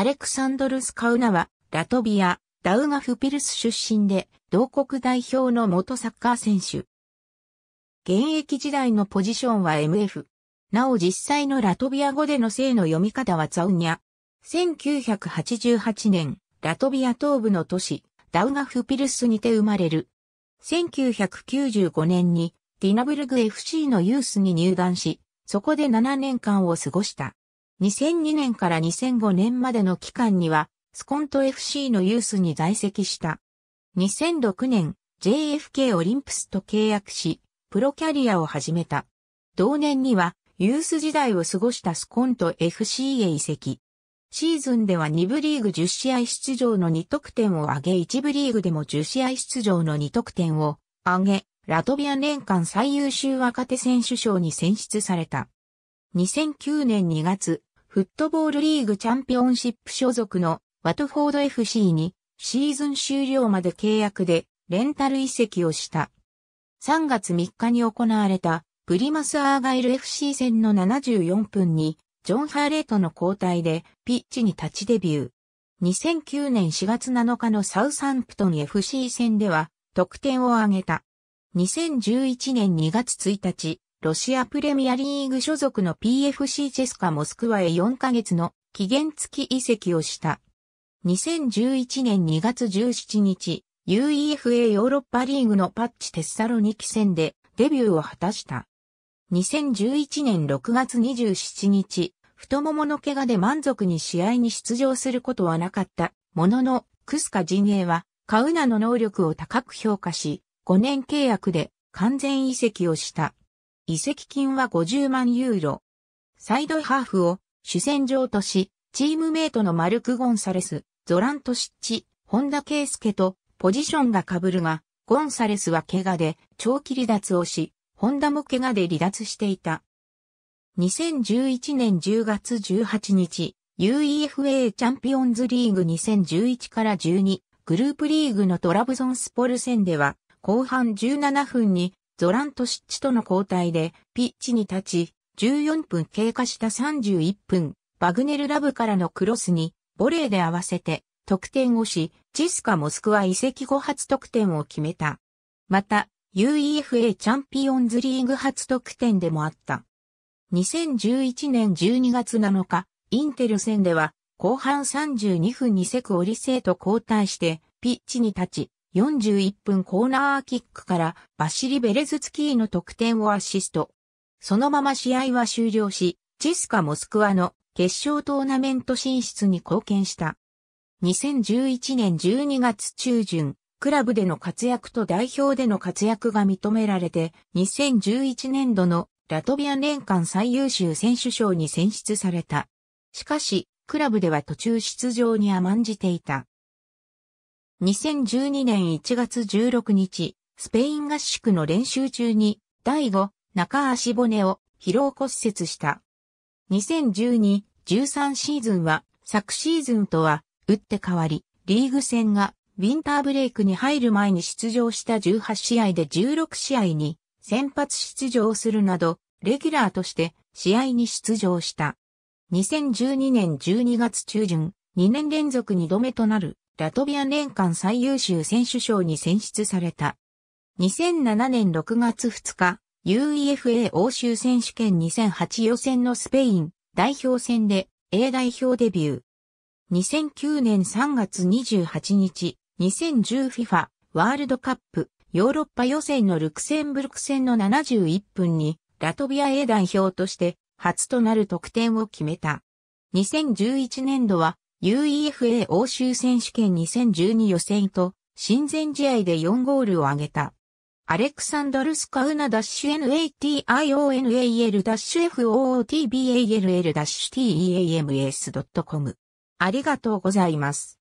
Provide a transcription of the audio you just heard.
アレクサンドルス・カウナは、ラトビア、ダウガフピルス出身で、同国代表の元サッカー選手。現役時代のポジションは MF。なお実際のラトビア語での姓の読み方はザウニャ。1988年、ラトビア東部の都市、ダウガフピルスにて生まれる。1995年に、ディナブルグ FC のユースに入団し、そこで7年間を過ごした。2002年から2005年までの期間には、スコント FC のユースに在籍した。2006年、JFK オリンプスと契約し、プロキャリアを始めた。同年には、ユース時代を過ごしたスコント FC へ移籍。シーズンでは2部リーグ10試合出場の2得点を上げ1部リーグでも10試合出場の2得点を上げ、ラトビア年間最優秀若手選手賞に選出された。2009年2月、フットボールリーグチャンピオンシップ所属のワトフォード FC にシーズン終了まで契約でレンタル移籍をした。3月3日に行われたプリマスアーガイル FC 戦の74分にジョン・ハーレートの交代でピッチに立ちデビュー。2009年4月7日のサウサンプトン FC 戦では得点を挙げた。2011年2月1日、ロシアプレミアリーグ所属の PFC チェスカモスクワへ4ヶ月の期限付き移籍をした。2011年2月17日、UEFA ヨーロッパリーグのパッチテッサロニキ戦でデビューを果たした。2011年6月27日、太ももの怪我で満足に試合に出場することはなかったものの、クスカ陣営はカウナの能力を高く評価し、5年契約で完全移籍をした。移籍金は50万ユーロ。サイドハーフを主戦場とし、チームメイトのマルク・ゴンサレス、ゾラントシッチ、ホンダ・ケイスケとポジションが被るが、ゴンサレスは怪我で長期離脱をし、ホンダも怪我で離脱していた。2011年10月18日、UEFA チャンピオンズリーグ2011から12グループリーグのトラブゾンスポル戦では後半17分にゾラントシッチとの交代でピッチに立ち、14分経過した31分、バグネルラブからのクロスに、ボレーで合わせて、得点をし、チスカモスクワ移籍後初得点を決めた。また、UEFA チャンピオンズリーグ初得点でもあった。2011年12月7日、インテル戦では、後半32分にセクオリセイと交代して、ピッチに立ち、41分コーナーキックからバシリ・ベレズツキーの得点をアシスト。そのまま試合は終了し、チェスカ・モスクワの決勝トーナメント進出に貢献した。2011年12月中旬、クラブでの活躍と代表での活躍が認められて、2011年度のラトビア年間最優秀選手賞に選出された。しかし、クラブでは途中出場に甘んじていた。2012年1月16日、スペイン合宿の練習中に、第5、中足骨を疲労骨折した。2012-13シーズンは、昨シーズンとは、打って変わり、リーグ戦が、ウィンターブレイクに入る前に出場した18試合で16試合に、先発出場するなど、レギュラーとして試合に出場した。2012年12月中旬、2年連続2度目となるラトビア年間最優秀選手賞に選出された。2007年6月2日、UEFA 欧州選手権2008予選のスペイン代表戦で A 代表デビュー。2009年3月28日、2010FIFA ワールドカップヨーロッパ予選のルクセンブルク戦の71分にラトビア A 代表として初となる得点を決めた。2011年度は UEFA 欧州選手権2012予選と、親善試合で4ゴールを挙げた。アレクサンドルスカウナダッシュ NATIONAL ダッシュ FOOTBALL ダッシュ TEAMS.com ありがとうございます。